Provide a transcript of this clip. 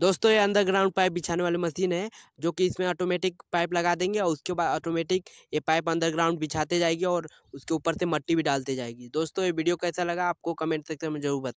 दोस्तों ये underground pipe बिछाने वाली मशीन है जो कि इसमें ऑटोमेटिक पाइप लगा देंगे और उसके बाद ऑटोमेटिक ये पाइप अंडरग्राउंड बिछाते जाएगी और उसके ऊपर से मट्टी भी डालते जाएगी दोस्तों ये वीडियो कैसा लगा आपको कमेंट सेक्शन में जरूर बता